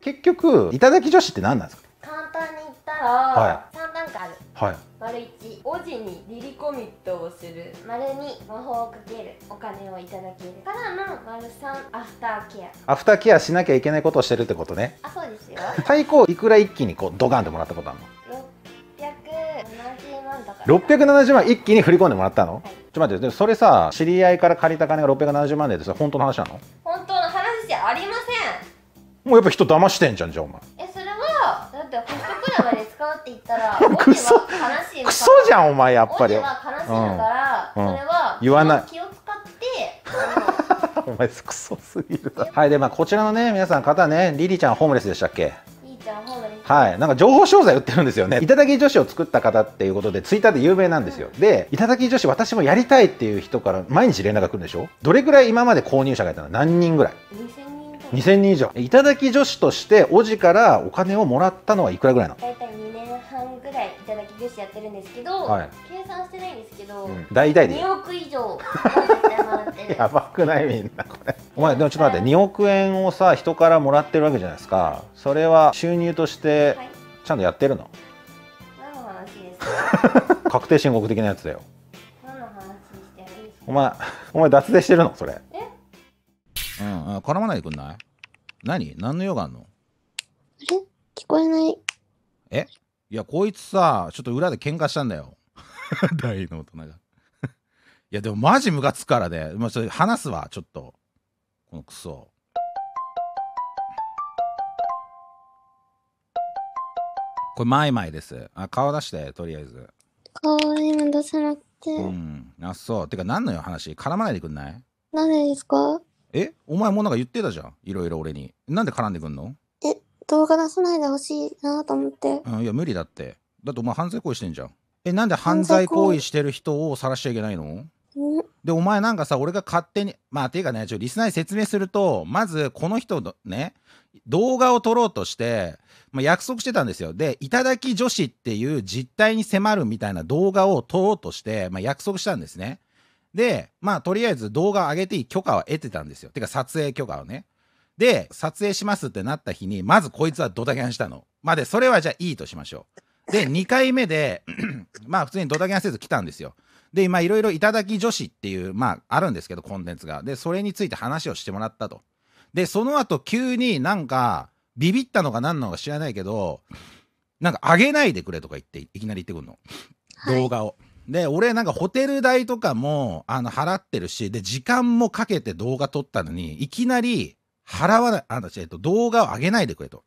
結局だき女子って何なんですか簡単に言ったら、はい、3段階ある、はい、丸1おじにリリコミットをする丸2魔法をかけるお金をいただけるからの丸3アフターケアアフターケアしなきゃいけないことをしてるってことねあそうですよ最高いくら一気にこうドガンってもらったことあるの670万だから670万一気に振り込んでもらったの、はい、ちょっと待ってそれさ知り合いから借りた金が670万で本当の話なのもうやっぱ人騙してんじゃんじゃあお前えそれはだってホストクラブで使うって言ったらクソ クソじゃんお前やっぱりは悲しいから、うん、それは言わない気を使って お前クソすぎるはいでまあこちらのね皆さん方ねリリちゃんホームレスでしたっけちゃんホームレスはいなんか情報商材売ってるんですよね頂き女子を作った方っていうことでツイッターで有名なんですよ、うん、で頂き女子私もやりたいっていう人から毎日連絡が来るんでしょどれぐらい今まで購入者がいたの何人ぐらい2000 2000人以上頂き女子としておじからお金をもらったのはいくらぐらいの大体2年半ぐらい頂き女子やってるんですけど、はい、計算してないんですけど、うん、大体で2億以上 やばくないみんなこれお前でもちょっと待って、はい、2億円をさ人からもらってるわけじゃないですかそれは収入としてちゃんとやってるの、はい、何の話ですか 確定申告的なやつだよ何の話してるんですかお前お前脱税してるのそれうん、うん、絡まないでくんない何何の用があんのえ聞こえないえいやこいつさちょっと裏で喧嘩したんだよ 大の大人が いやでもマジムカつくからで、まあ、それ話すわちょっとこのクソこれマイマイですあ顔出してとりあえず顔今出せなくてうんあそうてか何のよ話絡まないでくんない何でですかえお前もなんか言ってたじゃんいろいろ俺になんで絡んでくんのえ動画出さないでほしいなと思ってうんいや無理だってだってお前犯罪行為してんじゃんえなんで犯罪行為してる人を晒しちゃいけないのでお前なんかさ俺が勝手にまあていうかねちょリスナーに説明するとまずこの人のね動画を撮ろうとして、まあ、約束してたんですよで「頂き女子」っていう実態に迫るみたいな動画を撮ろうとして、まあ、約束したんですねで、まあ、とりあえず動画上げていい許可は得てたんですよ。てか、撮影許可をね。で、撮影しますってなった日に、まずこいつはドタキャンしたの。まあ、で、それはじゃあいいとしましょう。で、2 回目で、まあ、普通にドタキャンせず来たんですよ。で、今、いろいろいただき女子っていう、まあ、あるんですけど、コンテンツが。で、それについて話をしてもらったと。で、その後、急になんか、ビビったのか何なのか知らないけど、なんか、あげないでくれとか言って、いきなり言ってくるの。動画を。で、俺なんかホテル代とかも、あの、払ってるし、で、時間もかけて動画撮ったのに、いきなり、払わない、あの、えっと、動画を上げないでくれと。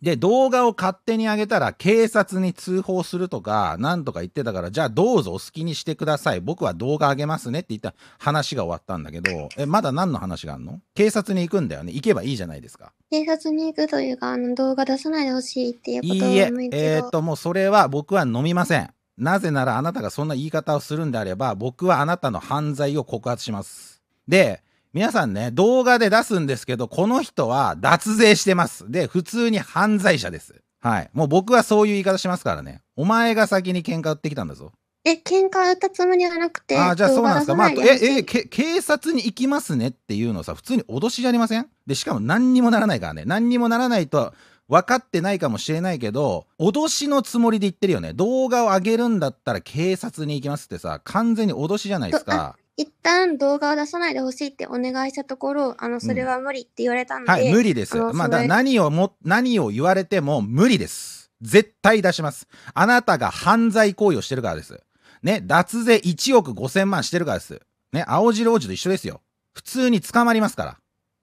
で、動画を勝手に上げたら警察に通報するとか、なんとか言ってたから、じゃあどうぞお好きにしてください。僕は動画上げますねって言った話が終わったんだけど、え、まだ何の話があるの警察に行くんだよね。行けばいいじゃないですか。警察に行くというか、あの動画出さないでほしいっていうこといいえ、えー、っと、もうそれは僕は飲みません。なぜならあなたがそんな言い方をするんであれば、僕はあなたの犯罪を告発します。で、皆さんね、動画で出すんですけど、この人は脱税してます。で、普通に犯罪者です。はい。もう僕はそういう言い方しますからね。お前が先に喧嘩売ってきたんだぞ。え、喧嘩売ったつもりはなくて。あじゃあそうなんですか。まあ、え、え、警察に行きますねっていうのさ、普通に脅しじゃありませんで、しかも何にもならないからね。何にもならないと、分かってないかもしれないけど、脅しのつもりで言ってるよね。動画を上げるんだったら警察に行きますってさ、完全に脅しじゃないですか。一旦動画を出さないでほしいってお願いしたところ、あの、それは無理って言われたので。うん、はい、無理です。まあ、だ何をも、何を言われても無理です。絶対出します。あなたが犯罪行為をしてるからです。ね、脱税1億5000万してるからです。ね、青汁王子と一緒ですよ。普通に捕まりますから。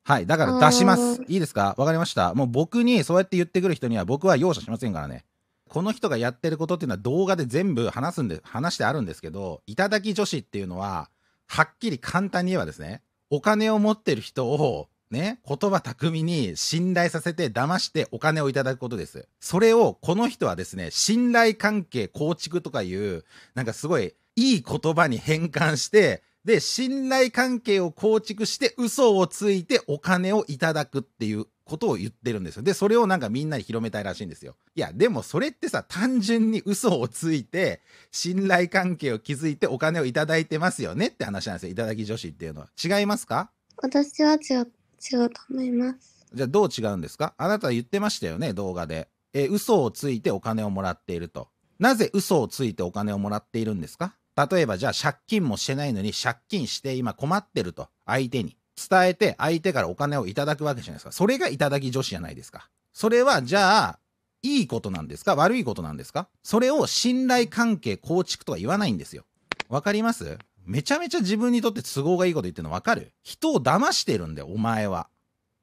はい。だから出します。いいですかわかりました。もう僕にそうやって言ってくる人には僕は容赦しませんからね。この人がやってることっていうのは動画で全部話すんで、話してあるんですけど、頂き女子っていうのは、はっきり簡単に言えばですね、お金を持ってる人を、ね、言葉巧みに信頼させて騙してお金をいただくことです。それをこの人はですね、信頼関係構築とかいう、なんかすごいいい言葉に変換して、で、信頼関係を構築して嘘をついてお金をいただくっていうことを言ってるんですよ。で、それをなんかみんなに広めたいらしいんですよ。いや、でもそれってさ、単純に嘘をついて、信頼関係を築いてお金をいただいてますよねって話なんですよ。いただき女子っていうのは。違いますか私は違う、違うと思います。じゃあどう違うんですかあなた言ってましたよね、動画で。え、嘘をついてお金をもらっていると。なぜ嘘をついてお金をもらっているんですか例えばじゃあ借金もしてないのに借金して今困ってると相手に伝えて相手からお金をいただくわけじゃないですか。それがいただき女子じゃないですか。それはじゃあいいことなんですか悪いことなんですかそれを信頼関係構築とは言わないんですよ。わかりますめちゃめちゃ自分にとって都合がいいこと言ってるのわかる人を騙してるんだよ、お前は。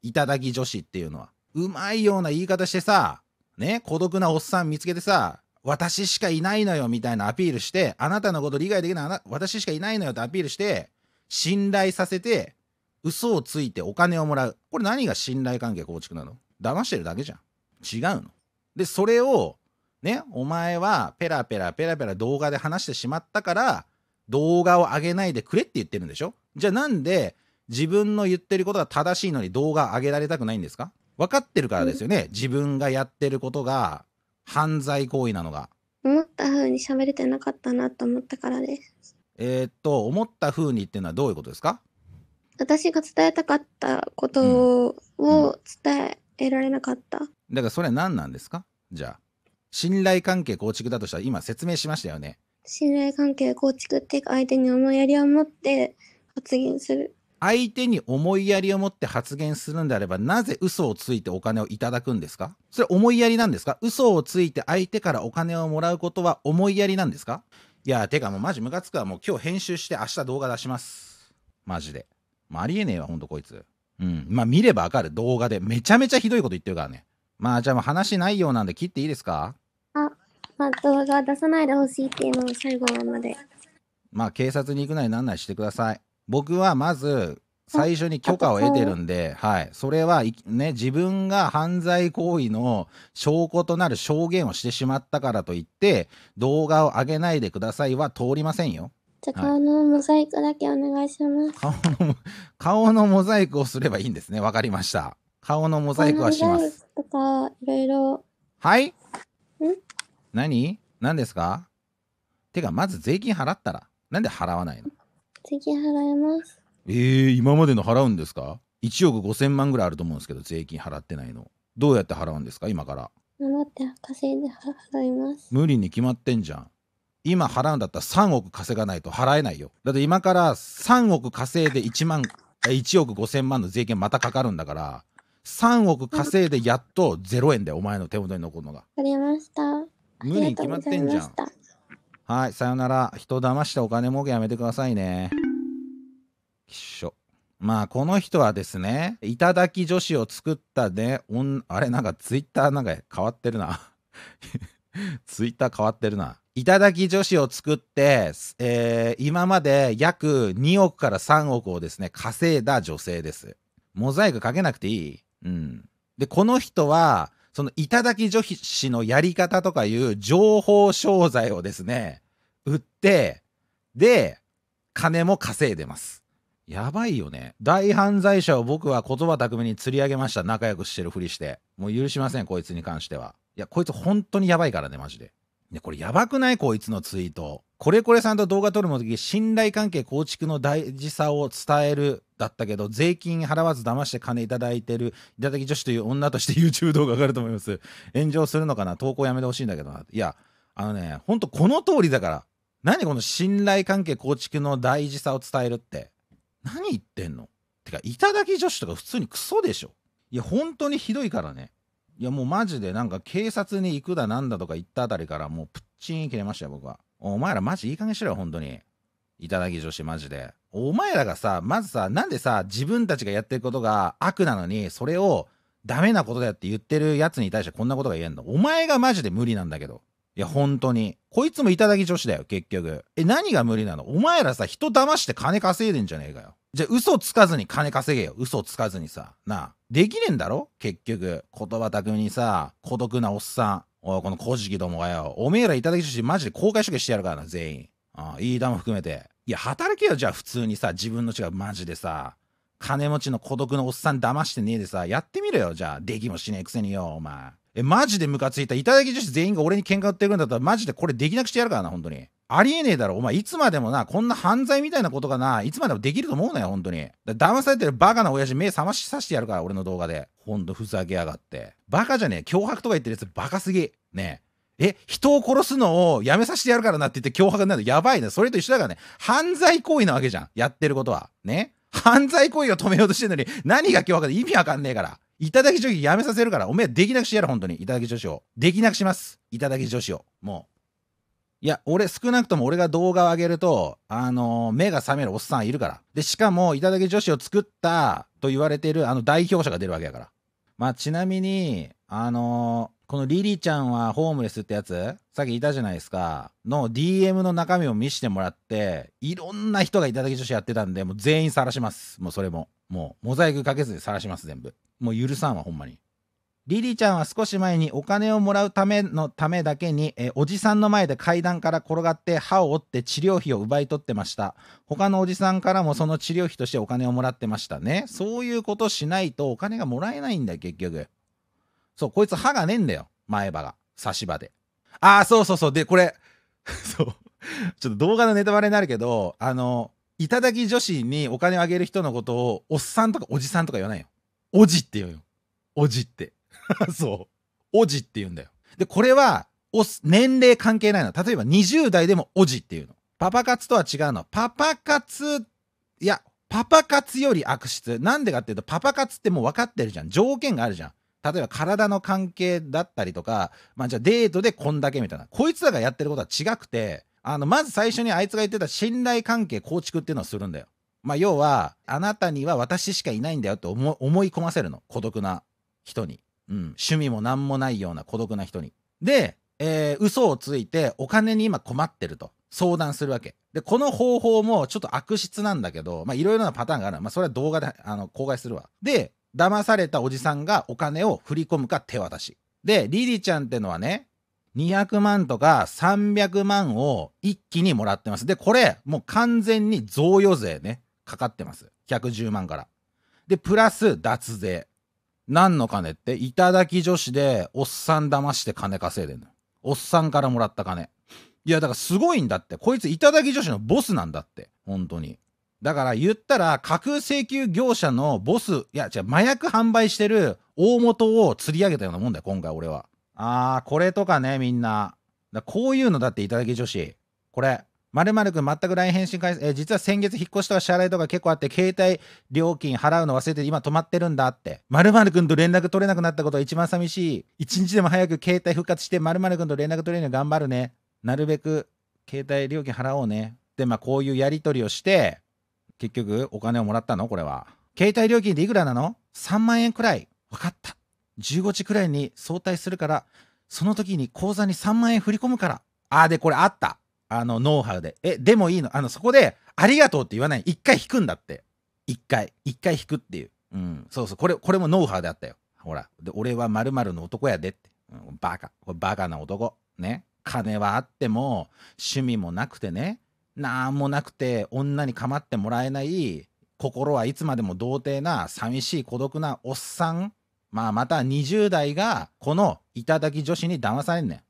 いただき女子っていうのは。うまいような言い方してさ、ね、孤独なおっさん見つけてさ、私しかいないのよみたいなアピールして、あなたのこと理解できない私しかいないのよってアピールして、信頼させて、嘘をついてお金をもらう。これ何が信頼関係構築なの騙してるだけじゃん。違うの。で、それを、ね、お前はペラペラペラペラ動画で話してしまったから、動画を上げないでくれって言ってるんでしょじゃあなんで自分の言ってることが正しいのに動画上げられたくないんですか分かってるからですよね。自分がやってることが犯罪行為なのが思った風に喋れてなかったなと思ったからですえー、っと思った風にっていうのはどういうことですか私が伝えたかったことを伝えられなかった、うんうん、だからそれ何なんですかじゃあ信頼関係構築だとしたら今説明しましたよね信頼関係構築っていうか相手に思いやりを持って発言する相手に思いやりを持って発言するんであれば、なぜ嘘をついてお金をいただくんですかそれ思いやりなんですか嘘をついて相手からお金をもらうことは思いやりなんですかいや、てかもうマジムカつくわ。もう今日編集して明日動画出します。マジで。まあ、ありえねえわ、ほんとこいつ。うん。まあ、見ればわかる。動画で。めちゃめちゃひどいこと言ってるからね。まあ、じゃあもう話ないようなんで切っていいですかあ、まあ、動画出さないでほしいっていうのを最後まで。まあ、警察に行くなりなんなりしてください。僕はまず最初に許可を得てるんで、はい、それは、ね、自分が犯罪行為の証拠となる証言をしてしまったからといって動画を上げないでくださいは通りませんよ。じゃ顔のモザイクだけお願いします、はい、顔の顔のモザイクをすればいいんですねわかりました顔のモザイクはしますとかいろいろはいん何何ですかてかまず税金払ったらなんで払わないの次払います。えー、今までの払うんですか1億5千万ぐらいあると思うんですけど税金払ってないのどうやって払うんですか今から頑張って稼いで払います無理に決まってんじゃん今払うんだったら3億稼がないと払えないよだって今から3億稼いで1万1億5千万の税金またかかるんだから3億稼いでやっと0円でお前の手元に残るのが分かりました無理に決まってんじゃんはい、さよなら。人騙してお金儲けやめてくださいね。きっしょ。まあ、この人はですね、いただき女子を作ったね、おんあれ、なんかツイッターなんか変わってるな。ツイッター変わってるな。いただき女子を作って、えー、今まで約2億から3億をですね、稼いだ女性です。モザイクかけなくていい。うん。で、この人は、その頂き女子のやり方とかいう情報商材をですね、売って、で、金も稼いでます。やばいよね。大犯罪者を僕は言葉巧みに釣り上げました。仲良くしてるふりして。もう許しません、こいつに関しては。いや、こいつ本当にやばいからね、マジで。ね、これやばくないこいつのツイート。これこれさんと動画撮るのき、信頼関係構築の大事さを伝えるだったけど、税金払わず騙して金いただいてる、いただき女子という女として YouTube 動画上がると思います。炎上するのかな投稿やめてほしいんだけどな。いや、あのね、ほんとこの通りだから。何この信頼関係構築の大事さを伝えるって。何言ってんのてか、いただき女子とか普通にクソでしょ。いや、本当にひどいからね。いや、もうマジでなんか警察に行くだなんだとか言ったあたりからもうプッチン切れましたよ、僕は。お前らマジいい加減しろよ、本当に。いただき女子マジで。お前らがさ、まずさ、なんでさ、自分たちがやってることが悪なのに、それをダメなことだよって言ってるやつに対してこんなことが言えんのお前がマジで無理なんだけど。いや、本当に。こいつも頂き女子だよ、結局。え、何が無理なのお前らさ、人騙して金稼いでんじゃねえかよ。じゃ嘘つかずに金稼げよ。嘘つかずにさ。なあ。できねえんだろ結局。言葉巧みにさ、孤独なおっさん。おい、この小事記どもがよ。おめえら頂き女子マジで公開処刑してやるからな、全員。ああ、いだも含めて。いや、働けよ、じゃあ普通にさ、自分の違う、マジでさ、金持ちの孤独のおっさん騙してねえでさ、やってみろよ、じゃあ。できもしねえくせによ、お前。え、マジでムカついた。頂き女子全員が俺に喧嘩売ってくるんだったら、マジでこれできなくしてやるからな、本当に。ありえねえだろ。お前、いつまでもな、こんな犯罪みたいなことがな、いつまでもできると思うなよ、本当に。だ騙されてるバカな親父目覚ましさしてやるから、俺の動画で。ほんと、ふざけやがって。バカじゃねえ。脅迫とか言ってるやつバカすぎ。ねえ。え、人を殺すのをやめさせてやるからなって言って脅迫になるのやばいね。それと一緒だからね、犯罪行為なわけじゃん。やってることは。ね。犯罪行為を止めようとしてるのに、何が脅迫で意味わかんねえから。いただき女子やめさせるから、おめえできなくしてやる、本当に。いただき女子を。できなくします。いただき女子を。もう。いや、俺、少なくとも俺が動画を上げると、あのー、目が覚めるおっさんいるから。で、しかも、いただき女子を作ったと言われている、あの、代表者が出るわけやから。まあ、ちなみに、あのーこのリリちゃんはホームレスってやつさっきいたじゃないですか。の DM の中身を見せてもらって、いろんな人が頂き女子やってたんで、もう全員晒します。もうそれも。もうモザイクかけずに晒します、全部。もう許さんわ、ほんまに。リリちゃんは少し前にお金をもらうためのためだけに、えおじさんの前で階段から転がって歯を折って治療費を奪い取ってました。他のおじさんからもその治療費としてお金をもらってましたね。そういうことしないとお金がもらえないんだよ、結局。そう、こいつ歯がねえんだよ。前歯が。差し歯で。ああ、そうそうそう。で、これ、そう。ちょっと動画のネタバレになるけど、あの、いただき女子にお金をあげる人のことを、おっさんとかおじさんとか言わないよ。おじって言うよ。おじって。そう。おじって言うんだよ。で、これは、お年齢関係ないの。例えば20代でもおじっていうの。パパ活とは違うの。パパ活、いや、パパ活より悪質。なんでかっていうと、パパ活ってもう分かってるじゃん。条件があるじゃん。例えば体の関係だったりとか、まあ、じゃあデートでこんだけみたいなこいつらがやってることは違くてあのまず最初にあいつが言ってた信頼関係構築っていうのをするんだよ。まあ、要はあなたには私しかいないんだよって思い込ませるの孤独な人に、うん、趣味も何もないような孤独な人に。で、えー、嘘をついてお金に今困ってると相談するわけ。で、この方法もちょっと悪質なんだけど、まあいろいろなパターンがある。まあそれは動画であの公開するわ。で、騙されたおじさんがお金を振り込むか手渡し。で、リリちゃんってのはね、200万とか300万を一気にもらってます。で、これ、もう完全に贈与税ね、かかってます。110万から。で、プラス脱税。何の金って、いただき女子で、おっさん騙して金稼いでんの。おっさんからもらった金。いや、だからすごいんだって。こいつ、いただき女子のボスなんだって。本当に。だから言ったら架空請求業者のボスいや違う麻薬販売してる大元を釣り上げたようなもんだよ今回俺はあーこれとかねみんなだこういうのだっていただき女子これまるくん全く LINE 返信返す、えー、実は先月引っ越しとか支払いとか結構あって携帯料金払うの忘れて今止まってるんだってまるくんと連絡取れなくなったことは一番寂しい一日でも早く携帯復活してまるくんと連絡取れるように頑張るねなるべく携帯料金払おうねでまあこういうやり取りをして結局お金をもらったのこれは。携帯料金でいくらなの ?3 万円くらい。わかった。15時くらいに早退するから、その時に口座に3万円振り込むから。あ、で、これあった。あの、ノウハウで。え、でもいいのあの、そこで、ありがとうって言わない。一回引くんだって。一回。一回引くっていう。うん。そうそう。これ、これもノウハウであったよ。ほら。で、俺は〇〇の男やでって。うん、バカ。これバカな男。ね。金はあっても、趣味もなくてね。なんもなくて女に構ってもらえない心はいつまでも童貞な寂しい孤独なおっさん、まあ、また20代がこの頂き女子に騙されんねん。い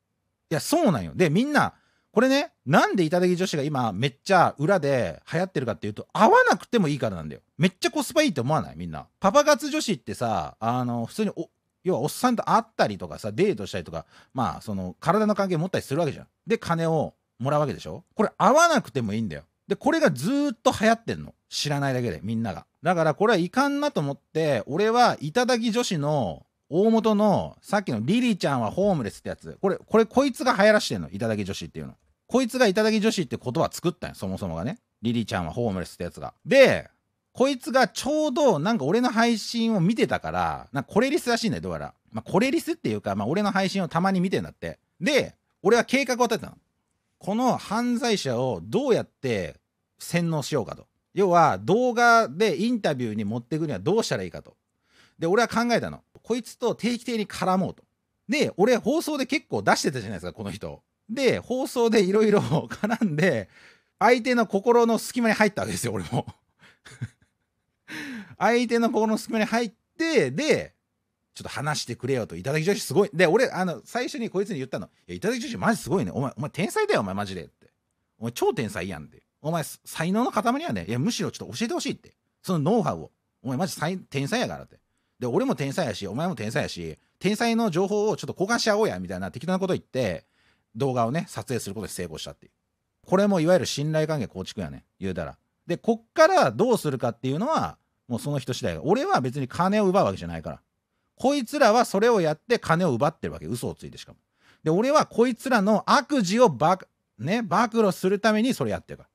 やそうなんよ。でみんなこれねなんで頂き女子が今めっちゃ裏で流行ってるかっていうと会わなくてもいいからなんだよ。めっちゃコスパいいって思わないみんな。パパ活女子ってさあの普通にお要はおっさんと会ったりとかさデートしたりとかまあその体の関係持ったりするわけじゃん。で金をもらうわけでしょこれ合わなくてもいいんだよ。で、これがずっと流行ってんの。知らないだけで、みんなが。だからこれはいかんなと思って、俺は頂き女子の大元のさっきのリリちゃんはホームレスってやつ。これ、これこいつが流行らしてんの。頂き女子っていうの。こいつが頂き女子って言葉作ったんよ。そもそもがね。リリちゃんはホームレスってやつが。で、こいつがちょうどなんか俺の配信を見てたから、なんかこれリスらしいんだよ、どうやら。まあ、これリスっていうか、まあ、俺の配信をたまに見てんだって。で、俺は計画を立てたの。この犯罪者をどうやって洗脳しようかと。要は動画でインタビューに持っていくにはどうしたらいいかと。で、俺は考えたの。こいつと定期的に絡もうと。で、俺放送で結構出してたじゃないですか、この人。で、放送でいろいろ 絡んで、相手の心の隙間に入ったわけですよ、俺も。相手の心の隙間に入って、で、ちょっと話してくれよと、頂き女子すごい。で、俺、あの、最初にこいつに言ったの。いや、頂き女子マジすごいね。お前、お前天才だよ、お前マジで。って。お前超天才やんって。お前、才能の塊やね。いや、むしろちょっと教えてほしいって。そのノウハウを。お前マジ天才やからって。で、俺も天才やし、お前も天才やし、天才の情報をちょっと交換し合おうや、みたいな適当なこと言って、動画をね、撮影することに成功したっていう。これもいわゆる信頼関係構築やね。言うたら。で、こっからどうするかっていうのは、もうその人次第俺は別に金を奪うわけじゃないから。こいつらはそれをやって金を奪ってるわけ嘘をついてしかもで俺はこいつらの悪事を暴,、ね、暴露するためにそれやってるから